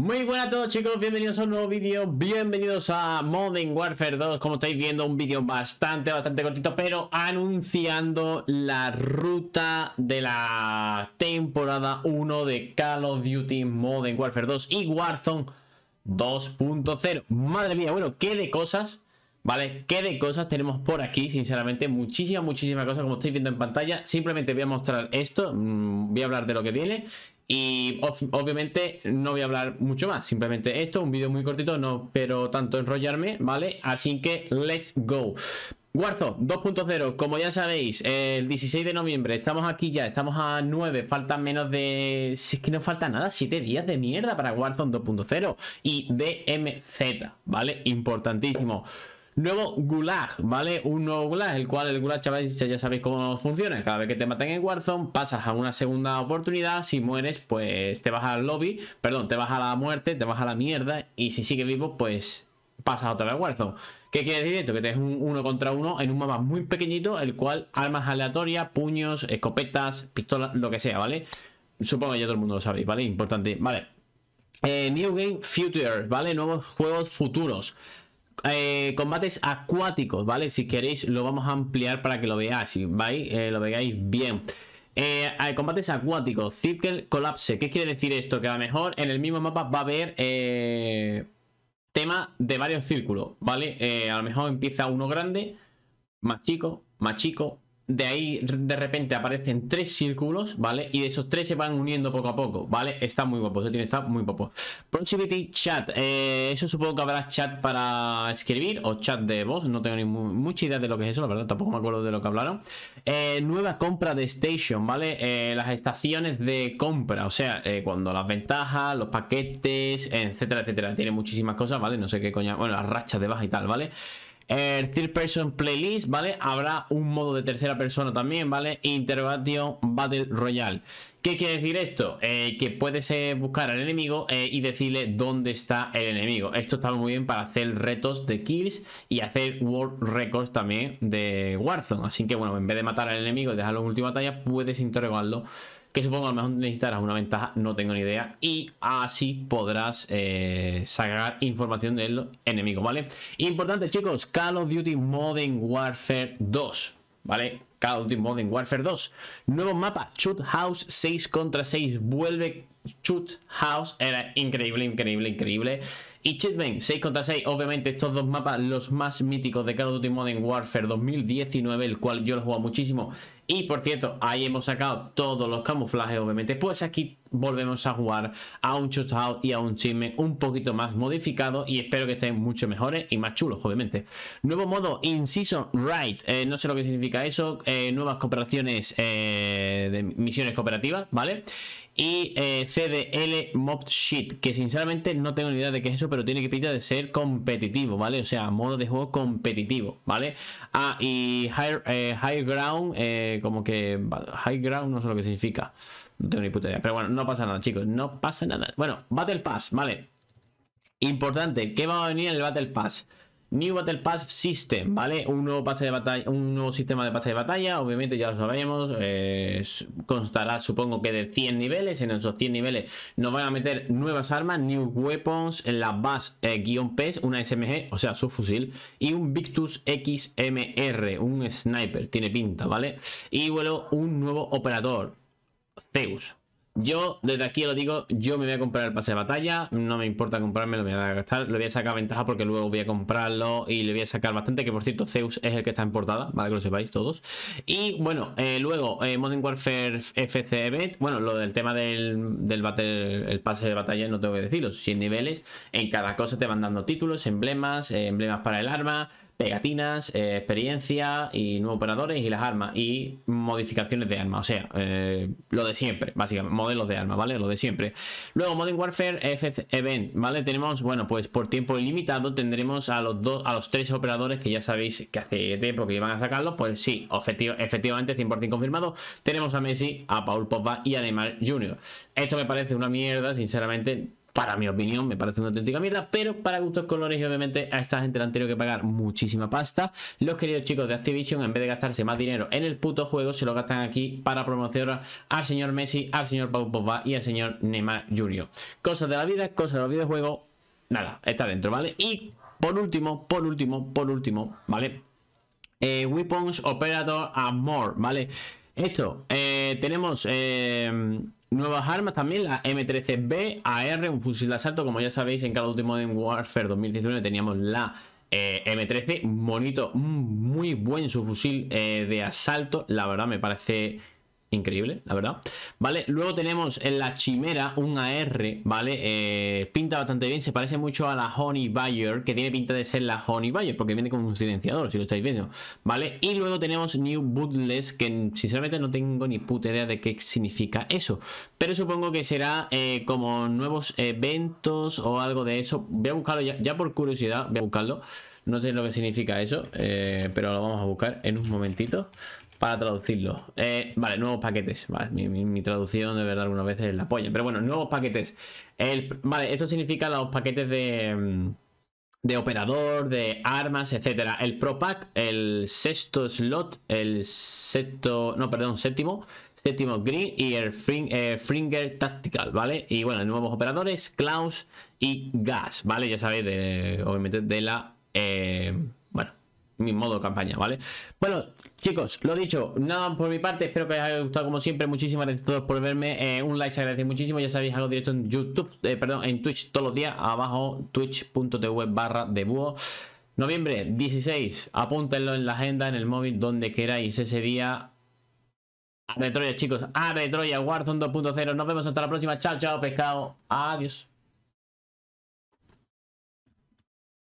Muy buenas a todos chicos, bienvenidos a un nuevo vídeo, bienvenidos a Modern Warfare 2 Como estáis viendo, un vídeo bastante, bastante cortito Pero anunciando la ruta de la temporada 1 de Call of Duty Modern Warfare 2 Y Warzone 2.0 Madre mía, bueno, qué de cosas, ¿vale? Qué de cosas tenemos por aquí, sinceramente Muchísimas, muchísimas cosas como estáis viendo en pantalla Simplemente voy a mostrar esto, mm, voy a hablar de lo que viene y obviamente no voy a hablar mucho más, simplemente esto, un vídeo muy cortito, no pero tanto enrollarme, ¿vale? Así que let's go. Warzone 2.0, como ya sabéis, el 16 de noviembre, estamos aquí ya, estamos a 9, faltan menos de... Si es que no falta nada, 7 días de mierda para Warzone 2.0 y DMZ, ¿vale? Importantísimo nuevo gulag, ¿vale? Un nuevo gulag, el cual el gulag, chavales, ya sabéis cómo funciona. Cada vez que te matan en Warzone, pasas a una segunda oportunidad. Si mueres, pues te vas al lobby, perdón, te vas a la muerte, te vas a la mierda. Y si sigues vivo, pues pasas otra vez a Warzone. ¿Qué quiere decir esto? Que te es un uno contra uno en un mapa muy pequeñito, el cual armas aleatorias, puños, escopetas, pistolas, lo que sea, ¿vale? Supongo que ya todo el mundo lo sabéis, ¿vale? Importante. Vale. Eh, New Game Future, ¿vale? Nuevos juegos futuros. Eh, combates acuáticos, ¿vale? Si queréis lo vamos a ampliar para que lo veáis, ¿vale? Eh, lo veáis bien. Eh, combates acuáticos, Circle Collapse. ¿Qué quiere decir esto? Que a lo mejor en el mismo mapa va a haber tema de varios círculos, ¿vale? a lo mejor empieza uno grande, más chico, más chico, de ahí de repente aparecen tres círculos, ¿vale? Y de esos tres se van uniendo poco a poco, ¿vale? Está muy guapo, eso tiene, está muy guapo. Proximity chat, eh, eso supongo que habrá chat para escribir o chat de voz, no tengo ni mucha idea de lo que es eso, la verdad, tampoco me acuerdo de lo que hablaron. Eh, nueva compra de station, ¿vale? Eh, las estaciones de compra, o sea, cuando las ventajas, los paquetes, etcétera, etcétera. Tiene muchísimas cosas, ¿vale? No sé qué coña, bueno, las rachas de baja y tal, ¿vale? vale el eh, third person playlist, ¿vale? Habrá un modo de tercera persona también, ¿vale? Intervention Battle Royale. ¿Qué quiere decir esto? Eh, que puedes eh, buscar al enemigo y decirle dónde está el enemigo. Esto está muy bien para hacer retos de kills y hacer world records también de Warzone. Así que bueno, en vez de matar al enemigo y dejarlo en última batalla, puedes interrogarlo que supongo a lo mejor necesitarás una ventaja, no tengo ni idea, y así podrás eh, sacar información del enemigo, ¿vale? Importante chicos, Call of Duty Modern Warfare 2, ¿vale? Call of Duty Modern Warfare 2, nuevo mapa, Shoot House 6 contra 6, vuelve Shoot House, era increíble, increíble, increíble. Y Chitman, 6 contra 6, obviamente estos dos mapas los más míticos de Call of Duty Modern Warfare 2019, el cual yo lo he jugado muchísimo y por cierto, ahí hemos sacado todos los camuflajes, obviamente. Pues aquí volvemos a jugar a un shootout y a un chisme un poquito más modificado y espero que estén mucho mejores y más chulos, obviamente. Nuevo modo In-Season Right, eh, no sé lo que significa eso, eh, nuevas cooperaciones eh, de misiones cooperativas, ¿vale? Y CDL Mob Sheet, que sinceramente no tengo ni idea de qué es eso, pero tiene que pinta de ser competitivo, ¿vale? O sea, modo de juego competitivo, ¿vale? Ah, y High, high Ground, como que High Ground no sé lo que significa, no tengo ni puta idea, pero bueno, no no pasa nada, chicos. No pasa nada. Bueno, Battle Pass, vale. Importante, que va a venir el Battle Pass? New Battle Pass System, ¿vale? Un nuevo, pase de batalla, un nuevo sistema de pase de batalla, obviamente ya lo sabemos, eh, constará supongo que de 100 niveles, en esos 100 niveles nos van a meter nuevas armas, new weapons, en la eh, guión pes una SMG, o sea, su fusil, y un Victus XMR, un sniper, tiene pinta, ¿vale? Y vuelo un nuevo operador, Zeus, yo, desde aquí lo digo, yo me voy a comprar el pase de batalla, no me importa comprarme, lo voy a gastar, lo voy a sacar ventaja porque luego voy a comprarlo y le voy a sacar bastante, que por cierto Zeus es el que está en portada, vale que lo sepáis todos. Y bueno, eh, luego eh, Modern Warfare FC Event, bueno, lo del tema del, battle, el pase de batalla no tengo que decirlo. 100 niveles, en cada cosa te van dando títulos, emblemas, eh, emblemas para el arma, pegatinas, eh, experiencia y nuevos operadores y las armas y modificaciones de armas, o sea, eh, lo de siempre, básicamente, modelos de armas, ¿vale? Lo de siempre. Luego, Modern Warfare Effect Event, ¿vale? Tenemos, bueno, pues por tiempo ilimitado tendremos a los dos, a los tres operadores que ya sabéis que hace tiempo que iban a sacarlos, pues sí, efectivamente 100% confirmado, tenemos a Messi, a Paul Pogba y a Neymar Jr. Esto me parece una mierda, sinceramente, para mi opinión, me parece una auténtica mierda, pero para gustos colores y obviamente a esta gente le han tenido que pagar muchísima pasta. Los queridos chicos de Activision, en vez de gastarse más dinero en el puto juego, se lo gastan aquí para promocionar al señor Messi, al señor Pau Pogba y al señor Neymar Jr. Cosas de la vida, cosas de los videojuegos, nada, está dentro, ¿vale? Y por último, por último, por último, ¿vale? Eh, weapons, Operator and More, ¿vale? Esto, eh, tenemos... Eh, Nuevas armas también, la M13B, AR, un fusil de asalto. Como ya sabéis, en cada último Duty Modern Warfare 2019 teníamos la eh, M13. Bonito, muy buen su fusil eh, de asalto. La verdad me parece increíble, la verdad. Vale, luego tenemos en la chimera un AR, ¿vale? Eh, pinta bastante bien, se parece mucho a la Honey Bayer, que tiene pinta de ser la Honey Bayer, porque viene como un silenciador, si lo estáis viendo, ¿vale? Y luego tenemos New Bootless, que sinceramente no tengo ni puta idea de qué significa eso, pero supongo que será eh, como nuevos eventos o algo de eso. Voy a buscarlo ya, ya por curiosidad, voy a buscarlo. No sé lo que significa eso, eh, pero lo vamos a buscar en un momentito para traducirlo. Eh, vale, nuevos paquetes. mi, traducción de verdad algunas veces la apoya. Pero bueno, nuevos paquetes. vale, esto significa los paquetes de, mm, de operador, de armas, etcétera. El Pro Pack, el sexto slot, el sexto, no, perdón, séptimo, séptimo Green y el eh, Fringer Tactical, ¿vale? Y bueno, nuevos operadores, Klaus y Gas, ¿vale? Ya sabéis, de, obviamente de la... Eh, bueno, mi modo de campaña, ¿vale? Bueno, chicos, lo dicho, nada por mi parte, espero que os haya gustado como siempre, muchísimas gracias a todos por verme, eh, un like se agradece muchísimo, ya sabéis, hago directo en YouTube, eh, perdón, en Twitch todos los días, abajo, twitch.tv barra de búho. Noviembre 16, apúntenlo en la agenda, en el móvil, donde queráis ese día. a Troya, chicos, A Troya, Warzone 2.0, nos vemos hasta la próxima, chao, chao, pescado, adiós.